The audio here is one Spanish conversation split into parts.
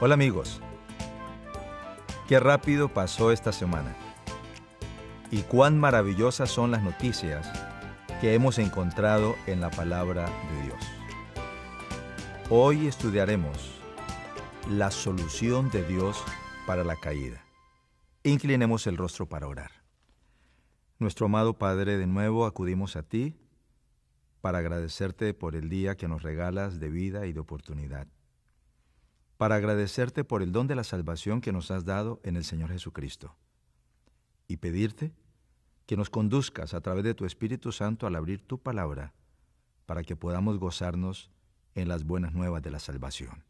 Hola amigos, qué rápido pasó esta semana y cuán maravillosas son las noticias que hemos encontrado en la palabra de Dios. Hoy estudiaremos la solución de Dios para la caída. Inclinemos el rostro para orar. Nuestro amado Padre, de nuevo acudimos a ti para agradecerte por el día que nos regalas de vida y de oportunidad para agradecerte por el don de la salvación que nos has dado en el Señor Jesucristo y pedirte que nos conduzcas a través de tu Espíritu Santo al abrir tu palabra para que podamos gozarnos en las buenas nuevas de la salvación.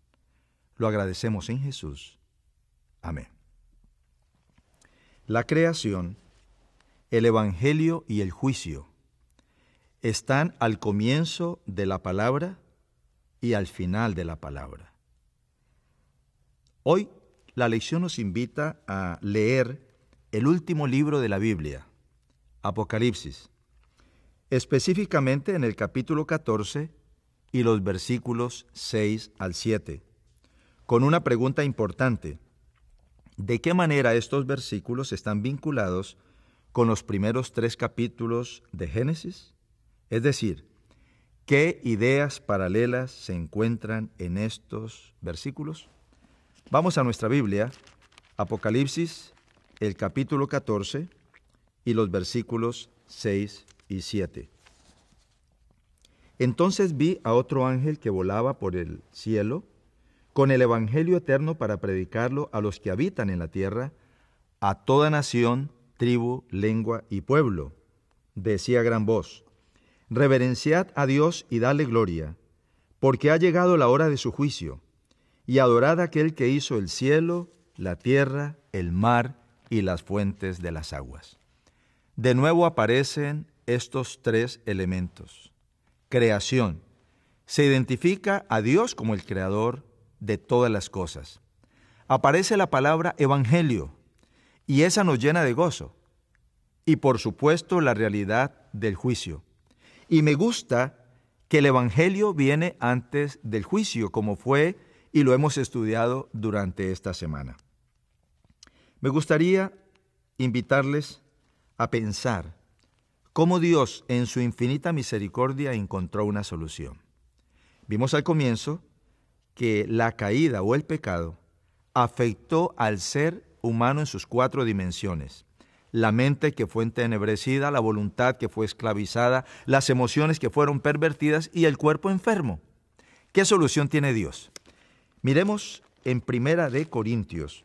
Lo agradecemos en Jesús. Amén. La creación, el Evangelio y el juicio están al comienzo de la palabra y al final de la palabra. Hoy la lección nos invita a leer el último libro de la Biblia, Apocalipsis, específicamente en el capítulo 14 y los versículos 6 al 7, con una pregunta importante. ¿De qué manera estos versículos están vinculados con los primeros tres capítulos de Génesis? Es decir, ¿qué ideas paralelas se encuentran en estos versículos? Vamos a nuestra Biblia, Apocalipsis, el capítulo 14 y los versículos 6 y 7. Entonces vi a otro ángel que volaba por el cielo con el Evangelio eterno para predicarlo a los que habitan en la tierra, a toda nación, tribu, lengua y pueblo. Decía gran voz, reverenciad a Dios y dale gloria, porque ha llegado la hora de su juicio y adorad aquel que hizo el cielo, la tierra, el mar y las fuentes de las aguas. De nuevo aparecen estos tres elementos. Creación. Se identifica a Dios como el creador de todas las cosas. Aparece la palabra evangelio y esa nos llena de gozo. Y por supuesto la realidad del juicio. Y me gusta que el evangelio viene antes del juicio, como fue y lo hemos estudiado durante esta semana. Me gustaría invitarles a pensar cómo Dios en su infinita misericordia encontró una solución. Vimos al comienzo que la caída o el pecado afectó al ser humano en sus cuatro dimensiones. La mente que fue entenebrecida, la voluntad que fue esclavizada, las emociones que fueron pervertidas y el cuerpo enfermo. ¿Qué solución tiene Dios? Miremos en Primera de Corintios,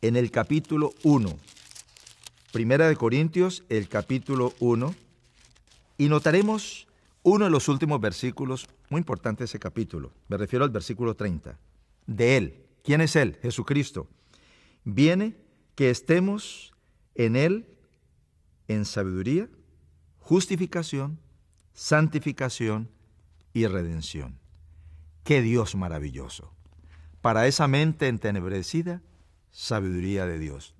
en el capítulo 1. Primera de Corintios, el capítulo 1. Y notaremos uno de los últimos versículos, muy importante ese capítulo. Me refiero al versículo 30. De Él. ¿Quién es Él? Jesucristo. Viene que estemos en Él en sabiduría, justificación, santificación y redención. Qué Dios maravilloso. Para esa mente entenebrecida, sabiduría de Dios.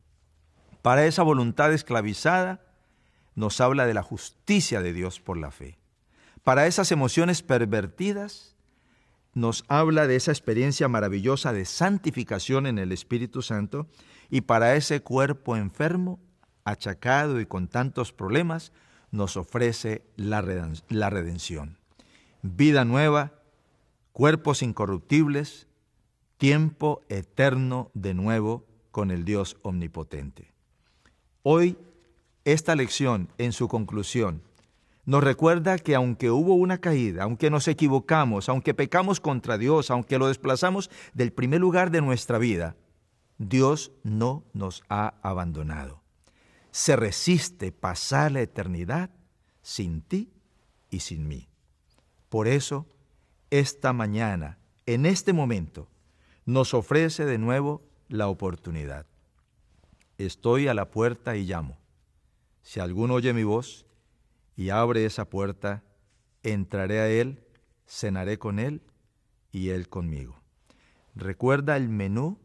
Para esa voluntad esclavizada, nos habla de la justicia de Dios por la fe. Para esas emociones pervertidas, nos habla de esa experiencia maravillosa de santificación en el Espíritu Santo y para ese cuerpo enfermo, achacado y con tantos problemas, nos ofrece la, redención. Vida nueva cuerpos incorruptibles, tiempo eterno de nuevo con el Dios omnipotente. Hoy, esta lección, en su conclusión, nos recuerda que aunque hubo una caída, aunque nos equivocamos, aunque pecamos contra Dios, aunque lo desplazamos del primer lugar de nuestra vida, Dios no nos ha abandonado. Se resiste pasar la eternidad sin ti y sin mí. Por eso, esta mañana, en este momento, nos ofrece de nuevo la oportunidad. Estoy a la puerta y llamo. Si alguno oye mi voz y abre esa puerta, entraré a él, cenaré con él y él conmigo. Recuerda el menú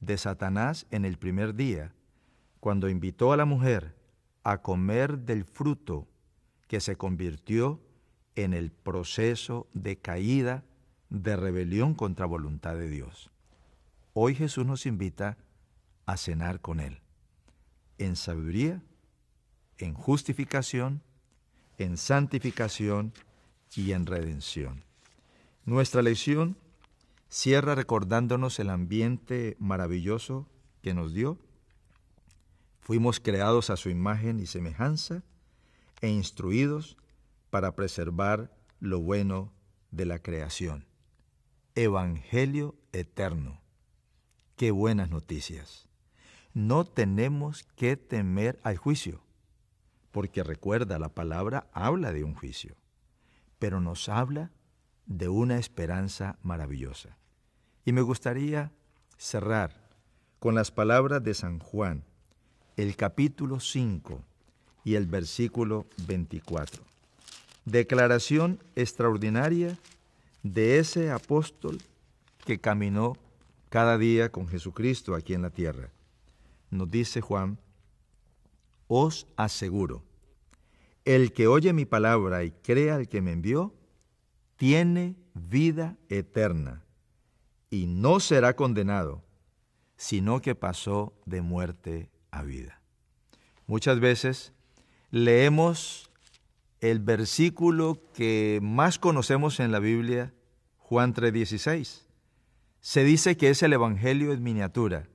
de Satanás en el primer día, cuando invitó a la mujer a comer del fruto que se convirtió en el proceso de caída, de rebelión contra voluntad de Dios. Hoy Jesús nos invita a cenar con Él, en sabiduría, en justificación, en santificación y en redención. Nuestra lección cierra recordándonos el ambiente maravilloso que nos dio. Fuimos creados a su imagen y semejanza e instruidos para preservar lo bueno de la creación. Evangelio eterno. Qué buenas noticias. No tenemos que temer al juicio, porque recuerda, la palabra habla de un juicio, pero nos habla de una esperanza maravillosa. Y me gustaría cerrar con las palabras de San Juan, el capítulo 5 y el versículo 24. Declaración extraordinaria de ese apóstol que caminó cada día con Jesucristo aquí en la tierra. Nos dice Juan, os aseguro, el que oye mi palabra y crea al que me envió, tiene vida eterna y no será condenado, sino que pasó de muerte a vida. Muchas veces leemos el versículo que más conocemos en la Biblia, Juan 3:16. Se dice que es el Evangelio en miniatura,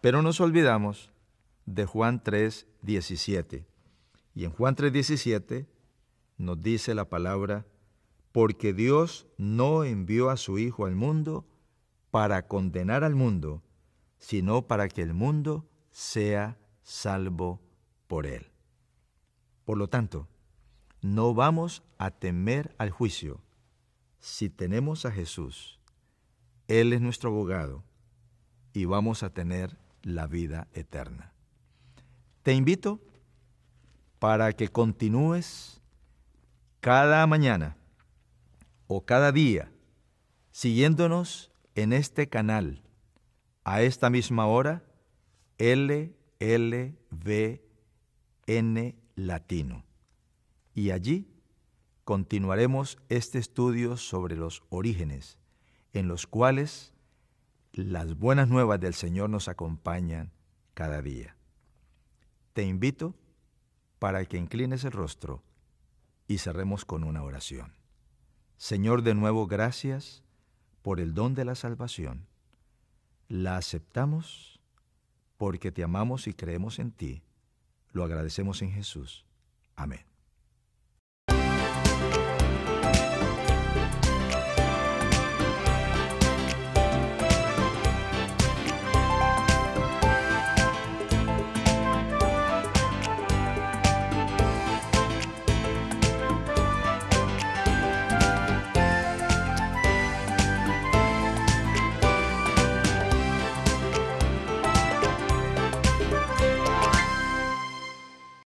pero nos olvidamos de Juan 3:17. Y en Juan 3:17 nos dice la palabra, porque Dios no envió a su Hijo al mundo para condenar al mundo, sino para que el mundo sea salvo por él. Por lo tanto, no vamos a temer al juicio si tenemos a Jesús. Él es nuestro abogado y vamos a tener la vida eterna. Te invito para que continúes cada mañana o cada día siguiéndonos en este canal a esta misma hora LLVN Latino y allí continuaremos este estudio sobre los orígenes, en los cuales las buenas nuevas del Señor nos acompañan cada día. Te invito para que inclines el rostro y cerremos con una oración. Señor, de nuevo gracias por el don de la salvación. La aceptamos porque te amamos y creemos en ti. Lo agradecemos en Jesús. Amén.